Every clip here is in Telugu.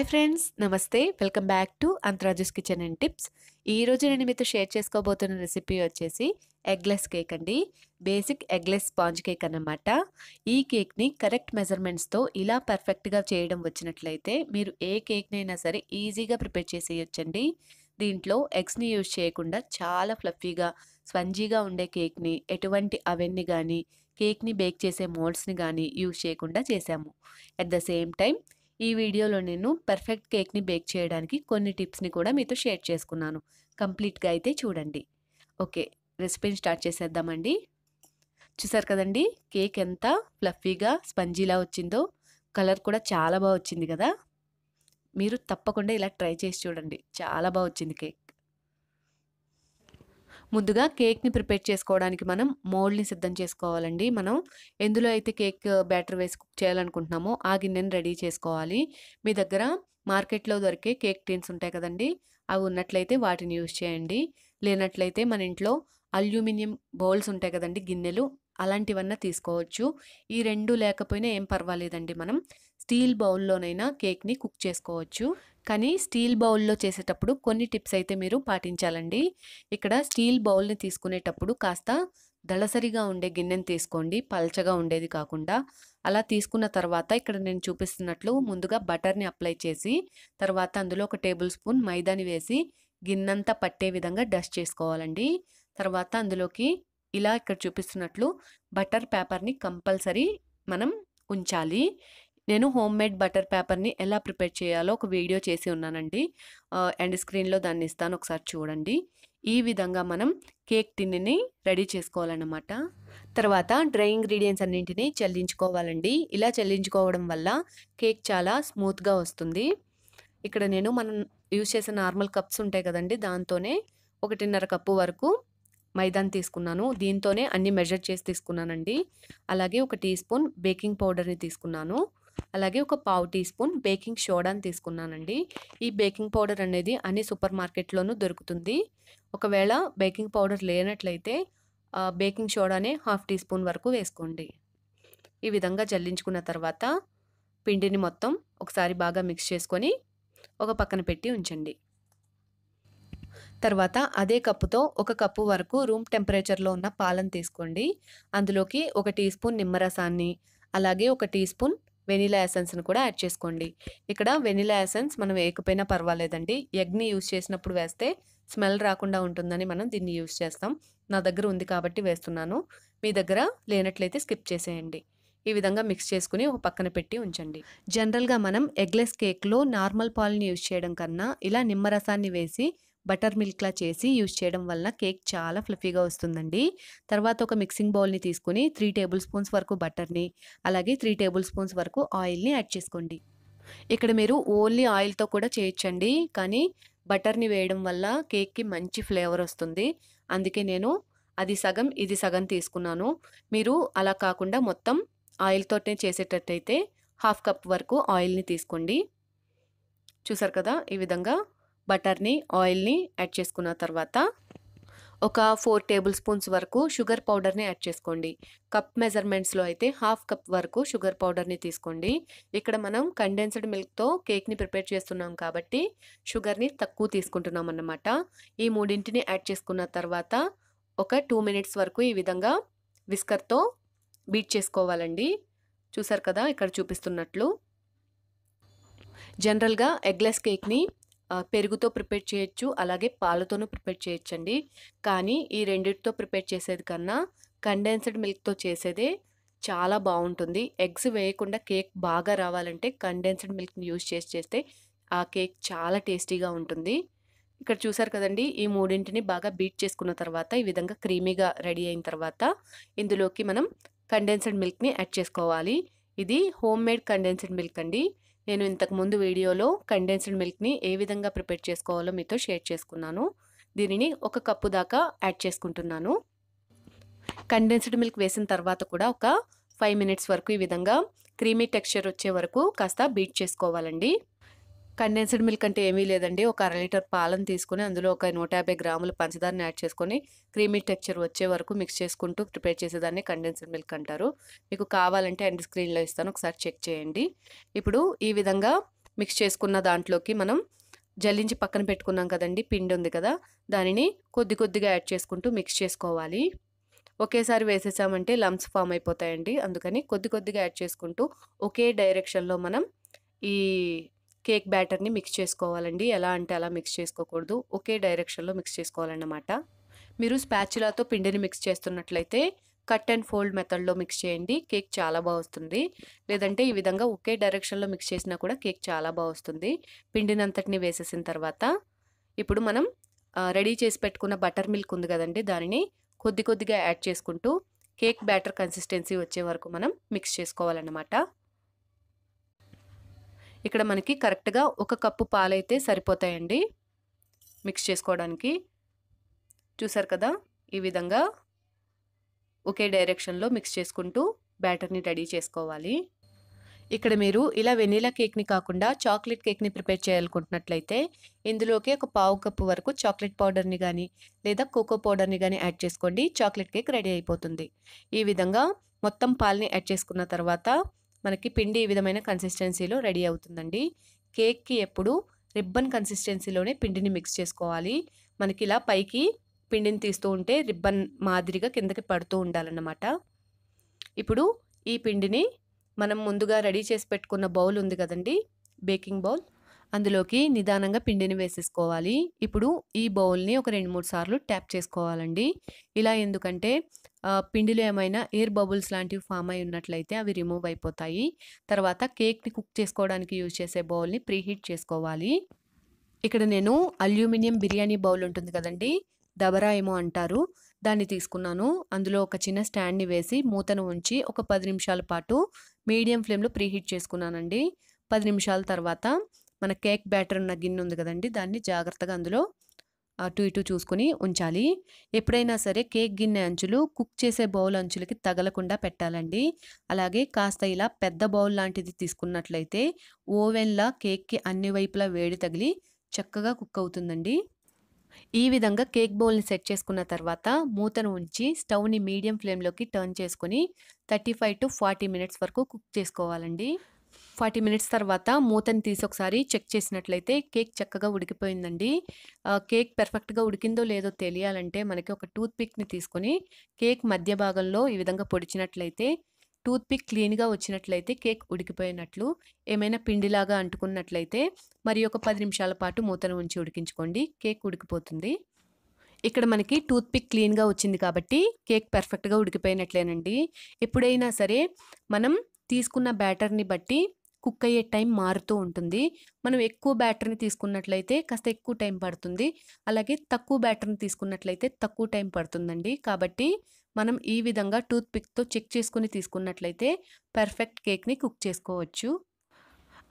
హాయ్ ఫ్రెండ్స్ నమస్తే welcome back to Antharaju's kitchen and tips ఈరోజు నేను మీతో షేర్ చేసుకోబోతున్న రెసిపీ వచ్చేసి ఎగ్లెస్ కేక్ అండి బేసిక్ ఎగ్లెస్ స్పాంజ్ కేక్ అన్నమాట ఈ కేక్ని కరెక్ట్ మెజర్మెంట్స్తో ఇలా పర్ఫెక్ట్గా చేయడం వచ్చినట్లయితే మీరు ఏ కేక్నైనా సరే ఈజీగా ప్రిపేర్ చేసేయొచ్చండి దీంట్లో ఎగ్స్ని యూజ్ చేయకుండా చాలా ఫ్లఫీగా స్పంజీగా ఉండే కేక్ని ఎటువంటి అవెన్ని కానీ కేక్ని బేక్ చేసే మోల్డ్స్ని కానీ యూజ్ చేయకుండా చేశాము అట్ ద సేమ్ టైం ఈ వీడియోలో నేను పర్ఫెక్ట్ కేక్ని బేక్ చేయడానికి కొన్ని టిప్స్ని కూడా మీతో షేర్ చేసుకున్నాను కంప్లీట్గా అయితే చూడండి ఓకే రెసిపీని స్టార్ట్ చేసేద్దామండి చూసారు కదండి కేక్ ఎంత ఫ్లఫీగా స్పంజీలా వచ్చిందో కలర్ కూడా చాలా బాగా వచ్చింది కదా మీరు తప్పకుండా ఇలా ట్రై చేసి చూడండి చాలా బాగా వచ్చింది కేక్ ముందుగా కేక్ని ప్రిపేర్ చేసుకోవడానికి మనం మోల్డ్ని సిద్ధం చేసుకోవాలండి మనం ఎందులో అయితే కేక్ బ్యాటర్ వేసి కుక్ చేయాలనుకుంటున్నామో ఆ గిన్నెని రెడీ చేసుకోవాలి మీ దగ్గర మార్కెట్లో దొరికే కేక్ టీన్స్ ఉంటాయి కదండి అవి ఉన్నట్లయితే వాటిని యూజ్ చేయండి లేనట్లయితే మన ఇంట్లో అల్యూమినియం బౌల్స్ ఉంటాయి కదండి గిన్నెలు అలాంటివన్నీ తీసుకోవచ్చు ఈ రెండు లేకపోయినా ఏం పర్వాలేదండి మనం స్టీల్ బౌల్లోనైనా కేక్ని కుక్ చేసుకోవచ్చు కానీ స్టీల్ బౌల్లో చేసేటప్పుడు కొన్ని టిప్స్ అయితే మీరు పాటించాలండి ఇక్కడ స్టీల్ బౌల్ని తీసుకునేటప్పుడు కాస్త దళసరిగా ఉండే గిన్నెని తీసుకోండి పల్చగా ఉండేది కాకుండా అలా తీసుకున్న తర్వాత ఇక్కడ నేను చూపిస్తున్నట్లు ముందుగా బటర్ని అప్లై చేసి తర్వాత అందులో ఒక టేబుల్ స్పూన్ మైదాని వేసి గిన్నెంతా పట్టే విధంగా డస్ట్ చేసుకోవాలండి తర్వాత అందులోకి ఇలా ఇక్కడ చూపిస్తున్నట్లు బటర్ పేపర్ని కంపల్సరీ మనం ఉంచాలి నేను హోమ్ మేడ్ బటర్ పేపర్ని ఎలా ప్రిపేర్ చేయాలో ఒక వీడియో చేసి ఉన్నానండి అండ్ స్క్రీన్లో దాన్ని ఇస్తాను ఒకసారి చూడండి ఈ విధంగా మనం కేక్ టిన్నిని రెడీ చేసుకోవాలన్నమాట తర్వాత డ్రై ఇంగ్రీడియంట్స్ అన్నింటినీ చెల్లించుకోవాలండి ఇలా చెల్లించుకోవడం వల్ల కేక్ చాలా స్మూత్గా వస్తుంది ఇక్కడ నేను మనం యూజ్ చేసే నార్మల్ కప్స్ ఉంటాయి కదండి దాంతోనే ఒకటిన్నర కప్పు వరకు మైదాన్ తీసుకున్నాను దీంతోనే అన్ని మెజర్ చేసి తీసుకున్నానండి అలాగే ఒక టీ స్పూన్ బేకింగ్ పౌడర్ని తీసుకున్నాను అలాగే ఒక పావు టీ స్పూన్ బేకింగ్ సోడాని తీసుకున్నానండి ఈ బేకింగ్ పౌడర్ అనేది అన్ని సూపర్ మార్కెట్లోనూ దొరుకుతుంది ఒకవేళ బేకింగ్ పౌడర్ లేనట్లయితే బేకింగ్ సోడానే హాఫ్ టీ స్పూన్ వరకు వేసుకోండి ఈ విధంగా జల్లించుకున్న తర్వాత పిండిని మొత్తం ఒకసారి బాగా మిక్స్ చేసుకొని ఒక పక్కన పెట్టి ఉంచండి తర్వాత అదే కప్పుతో ఒక కప్పు వరకు రూమ్ టెంపరేచర్లో ఉన్న పాలను తీసుకోండి అందులోకి ఒక టీ స్పూన్ నిమ్మరసాన్ని అలాగే ఒక టీ స్పూన్ వెనీలా ఎసెన్స్ని కూడా యాడ్ చేసుకోండి ఇక్కడ వెనీలా ఎసెన్స్ మనం వేయకపోయినా పర్వాలేదండి ఎగ్ని యూజ్ చేసినప్పుడు వేస్తే స్మెల్ రాకుండా ఉంటుందని మనం దీన్ని యూజ్ చేస్తాం నా దగ్గర ఉంది కాబట్టి వేస్తున్నాను మీ దగ్గర లేనట్లయితే స్కిప్ చేసేయండి ఈ విధంగా మిక్స్ చేసుకుని ఒక పక్కన పెట్టి ఉంచండి జనరల్గా మనం ఎగ్లెస్ కేక్లో నార్మల్ పాలని యూజ్ చేయడం కన్నా ఇలా నిమ్మరసాన్ని వేసి బటర్ మిల్క్లా చేసి యూజ్ చేయడం వలన కేక్ చాలా ఫ్లఫీగా వస్తుందండి తర్వాత ఒక మిక్సింగ్ బౌల్ని తీసుకుని త్రీ టేబుల్ స్పూన్స్ వరకు బటర్ని అలాగే త్రీ టేబుల్ స్పూన్స్ వరకు ఆయిల్ని యాడ్ చేసుకోండి ఇక్కడ మీరు ఓన్లీ ఆయిల్తో కూడా చేయొచ్చండి కానీ బటర్ని వేయడం వల్ల కేక్కి మంచి ఫ్లేవర్ వస్తుంది అందుకే నేను అది సగం ఇది సగం తీసుకున్నాను మీరు అలా కాకుండా మొత్తం ఆయిల్తోనే చేసేటట్టయితే హాఫ్ కప్ వరకు ఆయిల్ని తీసుకోండి చూసారు కదా ఈ విధంగా బటర్ని ఆయిల్ని యాడ్ చేసుకున్న తర్వాత ఒక ఫోర్ టేబుల్ స్పూన్స్ వరకు షుగర్ పౌడర్ని యాడ్ చేసుకోండి కప్ మెజర్మెంట్స్లో అయితే హాఫ్ కప్ వరకు షుగర్ పౌడర్ని తీసుకోండి ఇక్కడ మనం కండెన్స్డ్ మిల్క్తో కేక్ని ప్రిపేర్ చేస్తున్నాం కాబట్టి షుగర్ని తక్కువ తీసుకుంటున్నాం అన్నమాట ఈ మూడింటిని యాడ్ చేసుకున్న తర్వాత ఒక టూ మినిట్స్ వరకు ఈ విధంగా విస్కర్తో బీట్ చేసుకోవాలండి చూసారు కదా ఇక్కడ చూపిస్తున్నట్లు జనరల్గా ఎగ్లెస్ కేక్ని పెరుగుతో ప్రిపేర్ చేయొచ్చు అలాగే పాలతోనూ ప్రిపేర్ చేయొచ్చండి కానీ ఈ రెండింటితో ప్రిపేర్ చేసేది కన్నా కండెన్స్డ్ మిల్క్తో చేసేదే చాలా బాగుంటుంది ఎగ్స్ వేయకుండా కేక్ బాగా రావాలంటే కండెన్స్డ్ మిల్క్ని యూజ్ చేసి చేస్తే ఆ కేక్ చాలా టేస్టీగా ఉంటుంది ఇక్కడ చూసారు కదండి ఈ మూడింటిని బాగా బీట్ చేసుకున్న తర్వాత ఈ విధంగా క్రీమీగా రెడీ అయిన తర్వాత ఇందులోకి మనం కండెన్స్డ్ మిల్క్ని యాడ్ చేసుకోవాలి ఇది హోమ్ మేడ్ కండెన్స్డ్ మిల్క్ అండి నేను ఇంతకుముందు వీడియోలో కండెన్స్డ్ మిల్క్ని ఏ విధంగా ప్రిపేర్ చేసుకోవాలో మీతో షేర్ చేసుకున్నాను దీనిని ఒక కప్పు దాకా యాడ్ చేసుకుంటున్నాను కండెన్స్డ్ మిల్క్ వేసిన తర్వాత కూడా ఒక ఫైవ్ మినిట్స్ వరకు ఈ విధంగా క్రీమీ టెక్స్చర్ వచ్చే వరకు కాస్త బీట్ చేసుకోవాలండి కండెన్స్డ్ మిల్క్ అంటే ఏమీ లేదండి ఒక అర లీటర్ పాలను తీసుకుని అందులో ఒక నూట యాభై గ్రాముల పంచదారని యాడ్ చేసుకొని క్రీమీ టెక్చర్ వచ్చే వరకు మిక్స్ చేసుకుంటూ ప్రిపేర్ చేసేదాన్ని కండెన్స్డ్ మిల్క్ అంటారు మీకు కావాలంటే అండ్ స్క్రీన్లో ఇస్తాను ఒకసారి చెక్ చేయండి ఇప్పుడు ఈ విధంగా మిక్స్ చేసుకున్న దాంట్లోకి మనం జల్లించి పక్కన పెట్టుకున్నాం కదండి పిండి ఉంది కదా దానిని కొద్ది కొద్దిగా యాడ్ చేసుకుంటూ మిక్స్ చేసుకోవాలి ఒకేసారి వేసేసామంటే లమ్స్ ఫామ్ అయిపోతాయండి అందుకని కొద్ది కొద్దిగా యాడ్ చేసుకుంటూ ఒకే డైరెక్షన్లో మనం ఈ కేక్ బ్యాటర్ని మిక్స్ చేసుకోవాలండి ఎలా అంటే అలా మిక్స్ చేసుకోకూడదు ఒకే డైరెక్షన్లో మిక్స్ చేసుకోవాలన్నమాట మీరు స్పాచులాతో పిండిని మిక్స్ చేస్తున్నట్లయితే కట్ అండ్ ఫోల్డ్ మెథడ్లో మిక్స్ చేయండి కేక్ చాలా బాగా వస్తుంది లేదంటే ఈ విధంగా ఒకే డైరెక్షన్లో మిక్స్ చేసినా కూడా కేక్ చాలా బాగా వస్తుంది పిండినంతటిని వేసేసిన తర్వాత ఇప్పుడు మనం రెడీ చేసి పెట్టుకున్న బటర్ మిల్క్ ఉంది కదండి దానిని కొద్ది కొద్దిగా యాడ్ చేసుకుంటూ కేక్ బ్యాటర్ కన్సిస్టెన్సీ వచ్చే వరకు మనం మిక్స్ చేసుకోవాలన్నమాట ఇక్కడ మనకి కరెక్ట్గా ఒక కప్పు పాలైతే సరిపోతాయండి మిక్స్ చేసుకోవడానికి చూసారు కదా ఈ విధంగా ఒకే డైరెక్షన్లో మిక్స్ చేసుకుంటూ బ్యాటర్ని రెడీ చేసుకోవాలి ఇక్కడ మీరు ఇలా వెనీలా కేక్ని కాకుండా చాక్లెట్ కేక్ని ప్రిపేర్ చేయాలనుకుంటున్నట్లయితే ఇందులోకి ఒక పావు కప్పు వరకు చాక్లెట్ పౌడర్ని కానీ లేదా కోకో పౌడర్ని కానీ యాడ్ చేసుకోండి చాక్లెట్ కేక్ రెడీ అయిపోతుంది ఈ విధంగా మొత్తం పాలని యాడ్ చేసుకున్న తర్వాత మనకి పిండి ఈ విధమైన కన్సిస్టెన్సీలో రెడీ అవుతుందండి కేక్కి ఎప్పుడు రిబ్బన్ కన్సిస్టెన్సీలోనే పిండిని మిక్స్ చేసుకోవాలి మనకి ఇలా పైకి పిండిని తీస్తూ ఉంటే రిబ్బన్ మాదిరిగా కిందకి పడుతూ ఉండాలన్నమాట ఇప్పుడు ఈ పిండిని మనం ముందుగా రెడీ చేసి పెట్టుకున్న బౌల్ ఉంది కదండి బేకింగ్ బౌల్ అందులోకి నిదానంగా పిండిని వేసేసుకోవాలి ఇప్పుడు ఈ బౌల్ని ఒక రెండు మూడు సార్లు ట్యాప్ చేసుకోవాలండి ఇలా ఎందుకంటే పిండిలో ఏమైనా ఎయిర్ బబుల్స్ లాంటివి ఫామ్ అయి ఉన్నట్లయితే అవి రిమూవ్ అయిపోతాయి తర్వాత కేక్ని కుక్ చేసుకోవడానికి యూజ్ చేసే బౌల్ని ప్రీహీట్ చేసుకోవాలి ఇక్కడ నేను అల్యూమినియం బిర్యానీ బౌల్ ఉంటుంది కదండి దబరా ఏమో అంటారు దాన్ని తీసుకున్నాను అందులో ఒక చిన్న స్టాండ్ని వేసి మూతను ఉంచి ఒక పది నిమిషాల పాటు మీడియం ఫ్లేమ్లో ప్రీహీట్ చేసుకున్నానండి పది నిమిషాల తర్వాత మన కేక్ బ్యాటర్ ఉన్న గిన్నె ఉంది కదండి దాన్ని జాగ్రత్తగా అందులో అటు ఇటు చూసుకుని ఉంచాలి ఎప్పుడైనా సరే కేక్ గిన్నె అంచులు కుక్ చేసే బౌల్ అంచులకి తగలకుండా పెట్టాలండి అలాగే కాస్త ఇలా పెద్ద బౌల్ లాంటిది తీసుకున్నట్లయితే ఓవెన్లా కేక్కి అన్ని వైపులా వేడి తగిలి చక్కగా కుక్ అవుతుందండి ఈ విధంగా కేక్ బౌల్ని సెట్ చేసుకున్న తర్వాత మూతను ఉంచి స్టవ్ని మీడియం ఫ్లేమ్లోకి టర్న్ చేసుకుని thirty five to forty minutes వరకు కుక్ చేసుకోవాలండి ఫార్టీ మినిట్స్ తర్వాత మూతని తీసి ఒకసారి చెక్ చేసినట్లయితే కేక్ చక్కగా ఉడికిపోయిందండి కేక్ పెర్ఫెక్ట్గా ఉడికిందో లేదో తెలియాలంటే మనకి ఒక టూత్ పిక్ని తీసుకొని కేక్ మధ్య భాగంలో ఈ విధంగా పొడిచినట్లయితే టూత్ పిక్ క్లీన్గా వచ్చినట్లయితే కేక్ ఉడికిపోయినట్లు ఏమైనా పిండిలాగా అంటుకున్నట్లయితే మరి ఒక పది నిమిషాల పాటు మూతను ఉంచి ఉడికించుకోండి కేక్ ఉడికిపోతుంది ఇక్కడ మనకి టూత్ పిక్ క్లీన్గా వచ్చింది కాబట్టి కేక్ పర్ఫెక్ట్గా ఉడికిపోయినట్లేనండి ఎప్పుడైనా సరే మనం తీసుకున్న బ్యాటర్ని బట్టి కుక్ అయ్యే టైం మారుతూ ఉంటుంది మనం ఎక్కువ బ్యాటర్ని తీసుకున్నట్లయితే కాస్త ఎక్కువ టైం పడుతుంది అలాగే తక్కువ బ్యాటర్ని తీసుకున్నట్లయితే తక్కువ టైం పడుతుందండి కాబట్టి మనం ఈ విధంగా టూత్ పిక్తో చెక్ చేసుకుని తీసుకున్నట్లయితే పర్ఫెక్ట్ కేక్ని కుక్ చేసుకోవచ్చు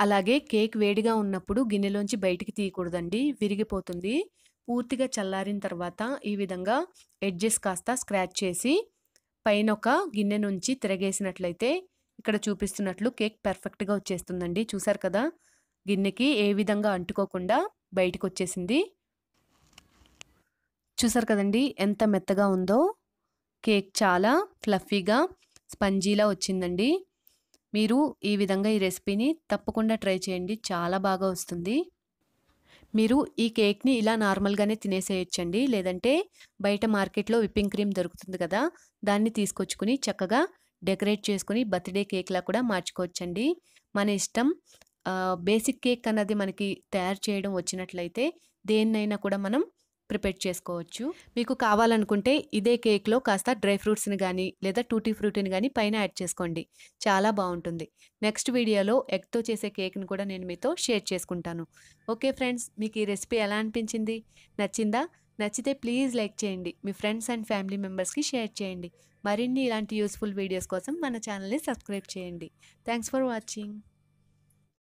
అలాగే కేక్ వేడిగా ఉన్నప్పుడు గిన్నెలోంచి బయటికి తీయకూడదండి విరిగిపోతుంది పూర్తిగా చల్లారిన తర్వాత ఈ విధంగా ఎడ్జెస్ కాస్త స్క్రాచ్ చేసి పైన ఒక గిన్నె నుంచి తిరగేసినట్లయితే ఇక్కడ చూపిస్తున్నట్లు కేక్ పర్ఫెక్ట్గా వచ్చేస్తుందండి చూసారు కదా గిన్నెకి ఏ విధంగా అంటుకోకుండా బయటకు వచ్చేసింది చూసారు కదండి ఎంత మెత్తగా ఉందో కేక్ చాలా ఫ్లఫీగా స్పంజీలా వచ్చిందండి మీరు ఈ విధంగా ఈ రెసిపీని తప్పకుండా ట్రై చేయండి చాలా బాగా వస్తుంది మీరు ఈ కేక్ని ఇలా నార్మల్గానే తినేసేయచ్చండి లేదంటే బయట మార్కెట్లో విప్పింగ్ క్రీమ్ దొరుకుతుంది కదా దాన్ని తీసుకొచ్చుకుని చక్కగా డెకరేట్ చేసుకుని బర్త్డే కేక్లా కూడా మార్చుకోవచ్చండి మన ఇష్టం బేసిక్ కేక్ అన్నది మనకి తయారు చేయడం వచ్చినట్లయితే దేన్నైనా కూడా మనం ప్రిపేర్ చేసుకోవచ్చు మీకు కావాలనుకుంటే ఇదే కేక్లో కాస్త డ్రై ఫ్రూట్స్ని కానీ లేదా టూటీ ఫ్రూట్ని కానీ పైన యాడ్ చేసుకోండి చాలా బాగుంటుంది నెక్స్ట్ వీడియోలో ఎగ్తో చేసే కేక్ని కూడా నేను మీతో షేర్ చేసుకుంటాను ఓకే ఫ్రెండ్స్ మీకు ఈ రెసిపీ ఎలా అనిపించింది నచ్చిందా నచ్చితే ప్లీజ్ లైక్ చేయండి మీ ఫ్రెండ్స్ అండ్ ఫ్యామిలీ మెంబర్స్కి షేర్ చేయండి మరిన్ని ఇలాంటి యూస్ఫుల్ వీడియోస్ కోసం మన ఛానల్ని సబ్స్క్రైబ్ చేయండి థ్యాంక్స్ ఫర్ వాచింగ్